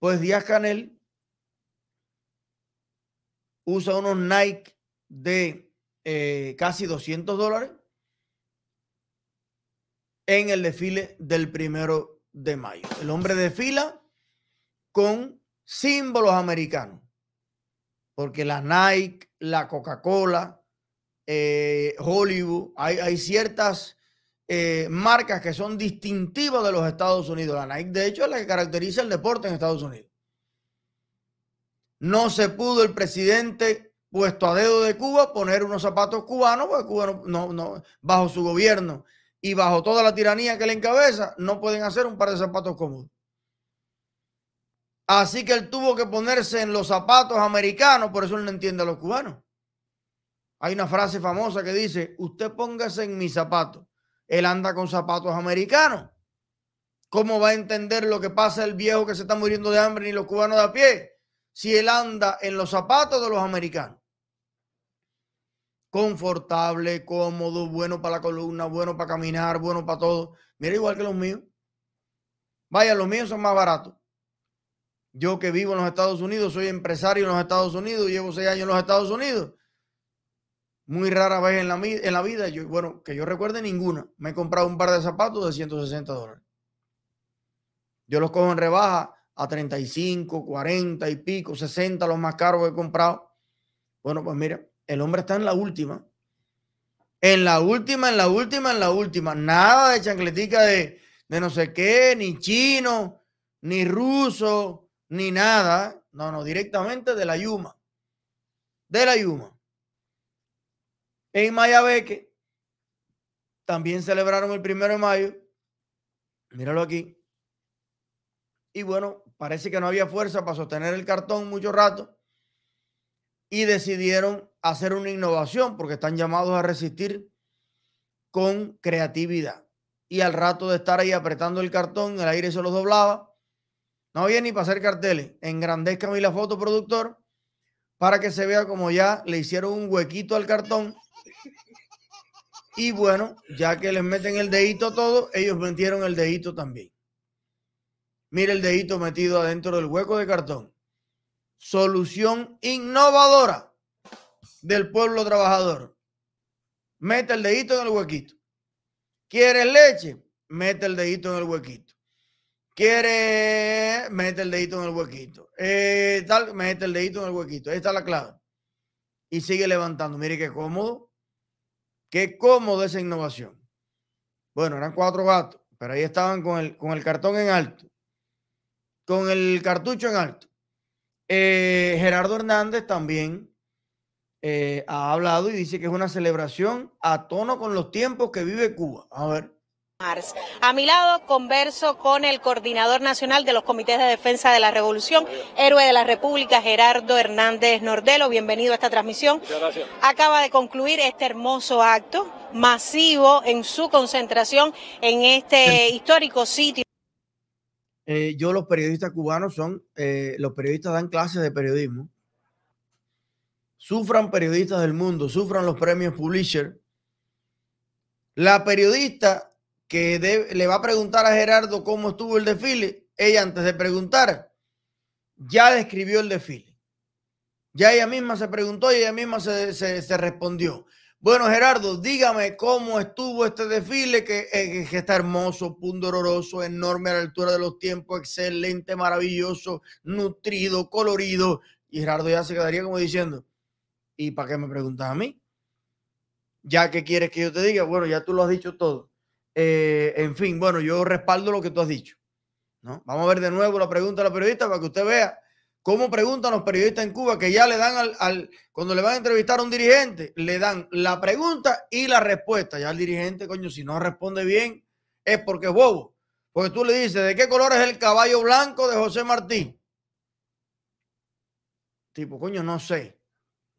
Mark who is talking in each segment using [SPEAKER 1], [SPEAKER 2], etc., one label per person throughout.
[SPEAKER 1] Pues Díaz Canel usa unos Nike de eh, casi 200 dólares en el desfile del primero de mayo. El hombre desfila con símbolos americanos, porque la Nike, la Coca-Cola, eh, Hollywood, hay ciertas eh, marcas que son distintivas de los Estados Unidos. La Nike, de hecho, es la que caracteriza el deporte en Estados Unidos. No se pudo el presidente puesto a dedo de Cuba poner unos zapatos cubanos, porque Cuba no, no, bajo su gobierno y bajo toda la tiranía que le encabeza, no pueden hacer un par de zapatos cómodos. Así que él tuvo que ponerse en los zapatos americanos, por eso él no entiende a los cubanos. Hay una frase famosa que dice, usted póngase en mis zapatos él anda con zapatos americanos. ¿Cómo va a entender lo que pasa el viejo que se está muriendo de hambre ni los cubanos de a pie? Si él anda en los zapatos de los americanos. Confortable, cómodo, bueno para la columna, bueno para caminar, bueno para todo. Mira, igual que los míos. Vaya, los míos son más baratos. Yo que vivo en los Estados Unidos, soy empresario en los Estados Unidos, llevo seis años en los Estados Unidos. Muy rara vez en la, en la vida, yo, bueno, que yo recuerde ninguna, me he comprado un par de zapatos de 160 dólares. Yo los cojo en rebaja a 35, 40 y pico, 60, los más caros que he comprado. Bueno, pues mira, el hombre está en la última. En la última, en la última, en la última. Nada de chancletica de, de no sé qué, ni chino, ni ruso, ni nada. No, no, directamente de la Yuma. De la Yuma. En Mayabeque también celebraron el primero de mayo. Míralo aquí. Y bueno, parece que no había fuerza para sostener el cartón mucho rato. Y decidieron hacer una innovación porque están llamados a resistir con creatividad. Y al rato de estar ahí apretando el cartón, el aire se los doblaba. No había ni para hacer carteles. Engrandezcan y la foto, productor, para que se vea como ya le hicieron un huequito al cartón y bueno, ya que les meten el dedito todo, ellos metieron el dedito también. Mire el dedito metido adentro del hueco de cartón. Solución innovadora del pueblo trabajador. Mete el dedito en el huequito. ¿Quieres leche? Mete el dedito en el huequito. ¿Quieres? Mete el dedito en el huequito. Eh, tal, mete el dedito en el huequito. Ahí está la clave. Y sigue levantando. Mire qué cómodo. Qué cómodo esa innovación. Bueno, eran cuatro gatos, pero ahí estaban con el, con el cartón en alto, con el cartucho en alto. Eh, Gerardo Hernández también eh, ha hablado y dice que es una celebración a tono con los tiempos que vive Cuba. A ver.
[SPEAKER 2] A mi lado converso con el coordinador nacional de los comités de defensa de la revolución, héroe de la República, Gerardo Hernández Nordelo. Bienvenido a esta transmisión. Acaba de concluir este hermoso acto masivo en su concentración en este histórico sitio.
[SPEAKER 1] Eh, yo los periodistas cubanos son, eh, los periodistas dan clases de periodismo. Sufran periodistas del mundo, sufran los premios Publisher. La periodista que le va a preguntar a Gerardo cómo estuvo el desfile, ella antes de preguntar ya describió el desfile. Ya ella misma se preguntó y ella misma se, respondió. Bueno, Gerardo, dígame cómo estuvo este desfile, eh, que, está hermoso, pundororoso, enorme a la altura de los tiempos, excelente, maravilloso, nutrido, colorido. Y Gerardo ya se quedaría como diciendo, ¿y para qué me preguntas a mí? Ya que quieres que yo te diga, bueno, ya tú lo has dicho todo. Eh, en fin, bueno, yo respaldo lo que tú has dicho. ¿no? Vamos a ver de nuevo la pregunta de la periodista para que usted vea cómo preguntan los periodistas en Cuba, que ya le dan al, cuando le van a entrevistar a un dirigente, le dan la pregunta y la respuesta. Ya el dirigente, coño, si no responde bien, es porque es bobo. Porque tú le dices, ¿de qué color es el caballo blanco de José Martí? Tipo, coño, no sé.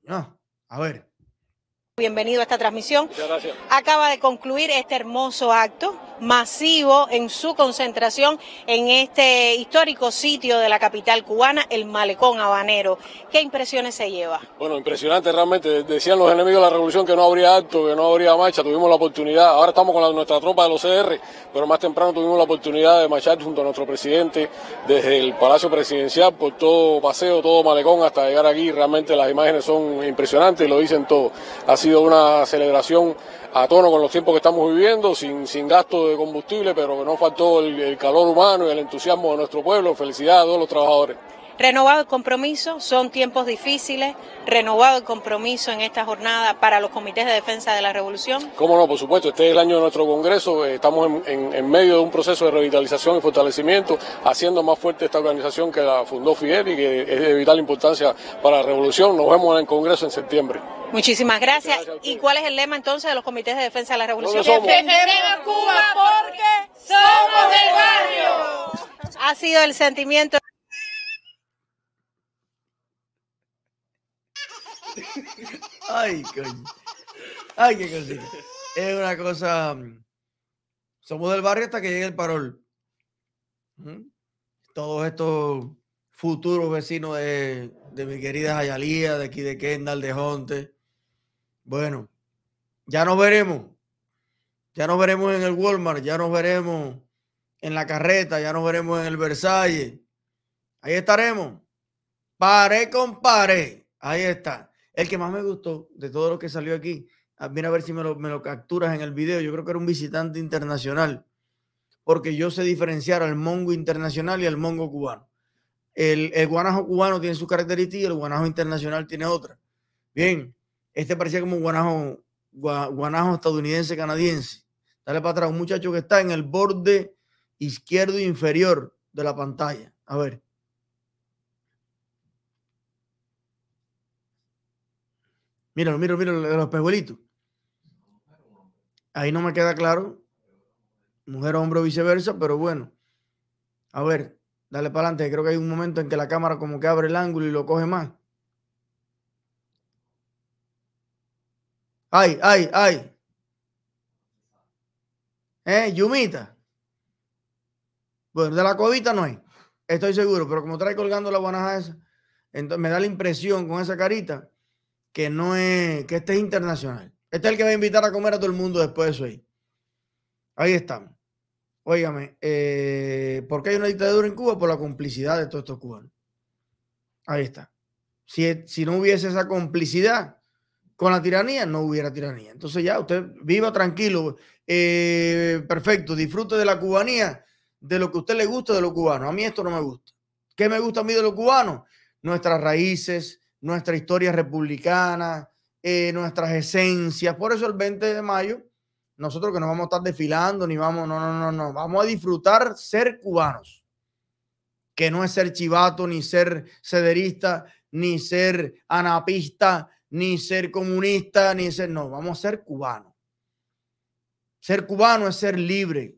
[SPEAKER 1] No, a ver.
[SPEAKER 2] Bienvenido a esta transmisión. Acaba de concluir este hermoso acto masivo en su concentración en este histórico sitio de la capital cubana, el Malecón Habanero. ¿Qué impresiones se lleva?
[SPEAKER 1] Bueno, impresionante realmente. Decían los enemigos de la revolución que no habría acto, que no habría marcha. Tuvimos la oportunidad, ahora estamos con nuestra tropa de los CR, pero más temprano tuvimos la oportunidad de marchar junto a nuestro presidente desde el Palacio Presidencial por todo paseo, todo Malecón hasta llegar aquí. Realmente las imágenes son impresionantes lo dicen todo. Así sido una celebración a tono con los tiempos que estamos viviendo, sin,
[SPEAKER 2] sin gasto de combustible, pero que no faltó el, el calor humano y el entusiasmo de nuestro pueblo. Felicidades a todos los trabajadores. Renovado el compromiso, son tiempos difíciles, renovado el compromiso en esta jornada para los comités de defensa de la revolución.
[SPEAKER 1] Cómo no, por supuesto, este es el año de nuestro Congreso, eh, estamos en, medio de un proceso de revitalización y fortalecimiento, haciendo más fuerte esta organización que la fundó Fidel y que es de vital importancia para la revolución. Nos vemos en el Congreso en septiembre. Muchísimas gracias. ¿Y
[SPEAKER 2] cuál es el lema entonces de los comités de defensa de la revolución? a Cuba porque somos del barrio. Ha sido el sentimiento.
[SPEAKER 1] Ay, Ay, qué Es una cosa. Mm, somos del barrio hasta que llegue el parol. Todos estos futuros vecinos de, mi querida Jayalía, de aquí de Kendall, de Honte. Bueno, ya nos veremos. Ya nos veremos en el Walmart, ya nos veremos en la carreta, ya nos veremos en el Versailles Ahí estaremos. Pare con Ahí está. El que más me gustó de todo lo que salió aquí, ah, mira a ver si me lo, capturas en el video, yo creo que era un visitante internacional, porque yo sé diferenciar al mongo internacional y al mongo cubano. El, guanajo cubano tiene su característica y el guanajo internacional tiene otra. Bien, este parecía como un guanajo, guanajo estadounidense canadiense. Dale para atrás, un muchacho que está en el borde izquierdo inferior de la pantalla. A ver. Míralo, míralo, míralo, de los pejuelitos. Ahí no me queda claro. Mujer, hombre viceversa, pero bueno. A ver, dale para adelante. Creo que hay un momento en que la cámara como que abre el ángulo y lo coge más. Ay, ay, ay. ¿Eh? Yumita. Bueno, de la covita no hay. Estoy seguro, pero como trae colgando la guanaja esa, entonces me da la impresión con esa carita que no es, que este es internacional. Este es el que va a invitar a comer a todo el mundo después de eso ahí. Ahí estamos. Óigame, eh, ¿por qué hay una dictadura en Cuba? Por la complicidad de todos estos cubanos. Ahí está. Si, si no hubiese esa complicidad con la tiranía, no hubiera tiranía. Entonces ya usted viva tranquilo, eh, perfecto, disfrute de la cubanía, de lo que a usted le gusta de los cubanos. A mí esto no me gusta. ¿Qué me gusta a mí de los cubanos? Nuestras raíces, nuestra historia republicana, eh, nuestras esencias. Por eso el 20 de mayo, nosotros que no vamos a estar desfilando, ni vamos, no, no, no, no, vamos a disfrutar ser cubanos, que no es ser chivato, ni ser cederista, ni ser anapista, ni ser comunista, ni ser, no, vamos a ser cubanos. Ser cubano es ser libre,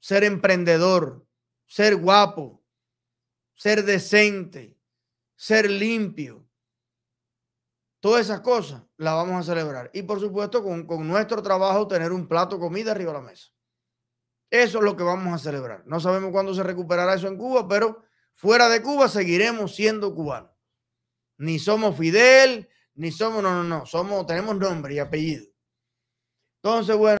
[SPEAKER 1] ser emprendedor, ser guapo, ser decente, ser limpio, Todas esas cosas las vamos a celebrar. Y por supuesto, con, nuestro trabajo, tener un plato de comida arriba de la mesa. Eso es lo que vamos a celebrar. No sabemos cuándo se recuperará eso en Cuba, pero fuera de Cuba seguiremos siendo cubanos. Ni somos Fidel, ni somos, no, no, no, somos, tenemos nombre y apellido. Entonces, bueno.